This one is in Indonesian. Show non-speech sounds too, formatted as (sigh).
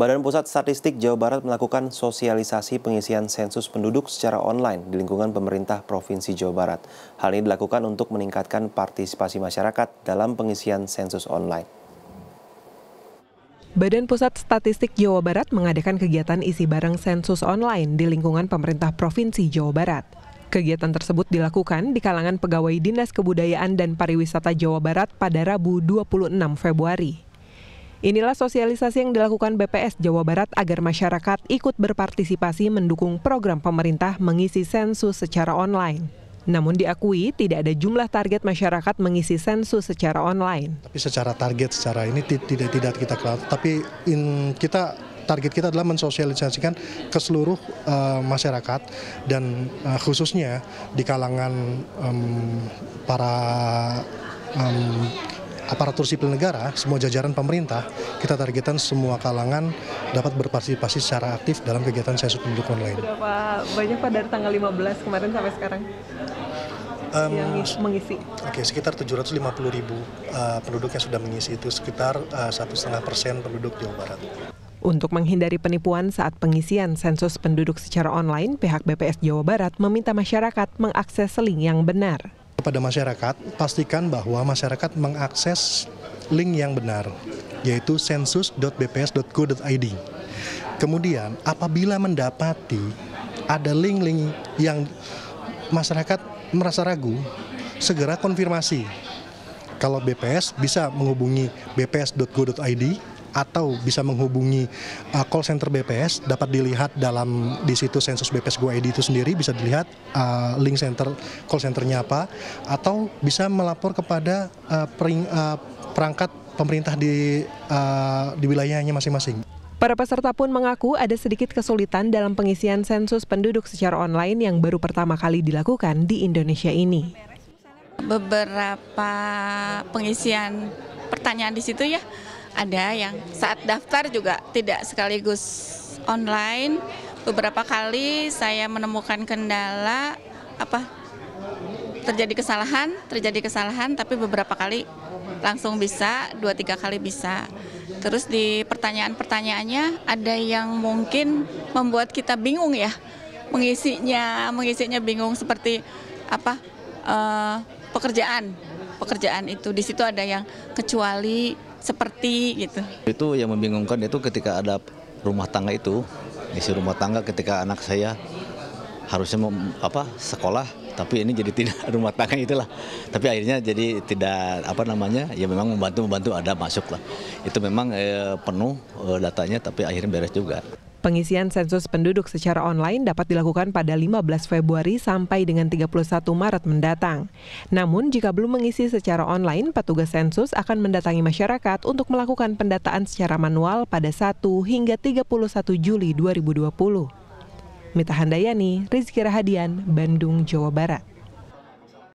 Badan Pusat Statistik Jawa Barat melakukan sosialisasi pengisian sensus penduduk secara online di lingkungan pemerintah Provinsi Jawa Barat. Hal ini dilakukan untuk meningkatkan partisipasi masyarakat dalam pengisian sensus online. Badan Pusat Statistik Jawa Barat mengadakan kegiatan isi barang sensus online di lingkungan pemerintah Provinsi Jawa Barat. Kegiatan tersebut dilakukan di kalangan pegawai Dinas Kebudayaan dan Pariwisata Jawa Barat pada Rabu 26 Februari. Inilah sosialisasi yang dilakukan BPS Jawa Barat agar masyarakat ikut berpartisipasi mendukung program pemerintah mengisi sensus secara online. Namun diakui tidak ada jumlah target masyarakat mengisi sensus secara online. Tapi secara target secara ini tidak tidak kita tapi in, kita target kita adalah mensosialisasikan ke seluruh uh, masyarakat dan uh, khususnya di kalangan um, para um, aparatur sipil negara, semua jajaran pemerintah, kita targetkan semua kalangan dapat berpartisipasi secara aktif dalam kegiatan sesut penduduk online. Berapa banyak Pak dari tanggal 15 kemarin sampai sekarang? um, yang mengisi? Oke, okay, sekitar 750 ribu uh, penduduk yang sudah mengisi itu sekitar eh, satu setengah persen penduduk Jawa Barat. Untuk menghindari penipuan saat pengisian sensus penduduk secara online, pihak BPS Jawa Barat meminta masyarakat mengakses link yang benar. Kepada masyarakat, pastikan bahwa masyarakat mengakses link yang benar, yaitu sensus.bps.go.id. Kemudian, apabila mendapati ada link-link yang masyarakat merasa ragu, segera konfirmasi. Kalau BPS bisa menghubungi bps.go.id atau bisa menghubungi uh, call center BPS dapat dilihat dalam di situs sensus BPS Go ID itu sendiri bisa dilihat uh, link center call centernya apa atau bisa melapor kepada uh, pering, uh, perangkat pemerintah di uh, di wilayahnya masing-masing. Para peserta pun mengaku ada sedikit kesulitan dalam pengisian sensus penduduk secara online yang baru pertama kali dilakukan di Indonesia ini. Beberapa pengisian pertanyaan di situ ya, ada yang saat daftar juga tidak sekaligus online. Beberapa kali saya menemukan kendala apa terjadi kesalahan, terjadi kesalahan tapi beberapa kali langsung bisa, dua tiga kali bisa. Terus di pertanyaan-pertanyaannya ada yang mungkin membuat kita bingung ya mengisinya, mengisinya bingung seperti apa uh, pekerjaan, pekerjaan itu di situ ada yang kecuali seperti gitu. Itu yang membingungkan itu ketika ada rumah tangga itu, isi rumah tangga ketika anak saya harusnya mau apa sekolah tapi ini jadi (laughs) tidak rumah tangga itulah tapi akhirnya jadi tidak apa namanya ya memang membantu membantu ada masuk lah itu memang eh, penuh eh, datanya tapi akhirnya beres juga Pengisian sensus penduduk secara online dapat dilakukan pada 15 Februari sampai dengan 31 Maret mendatang. Namun, jika belum mengisi secara online, petugas sensus akan mendatangi masyarakat untuk melakukan pendataan secara manual pada 1 hingga 31 Juli 2020. Mita Handayani, Rizky Rahadian, Bandung, Jawa Barat.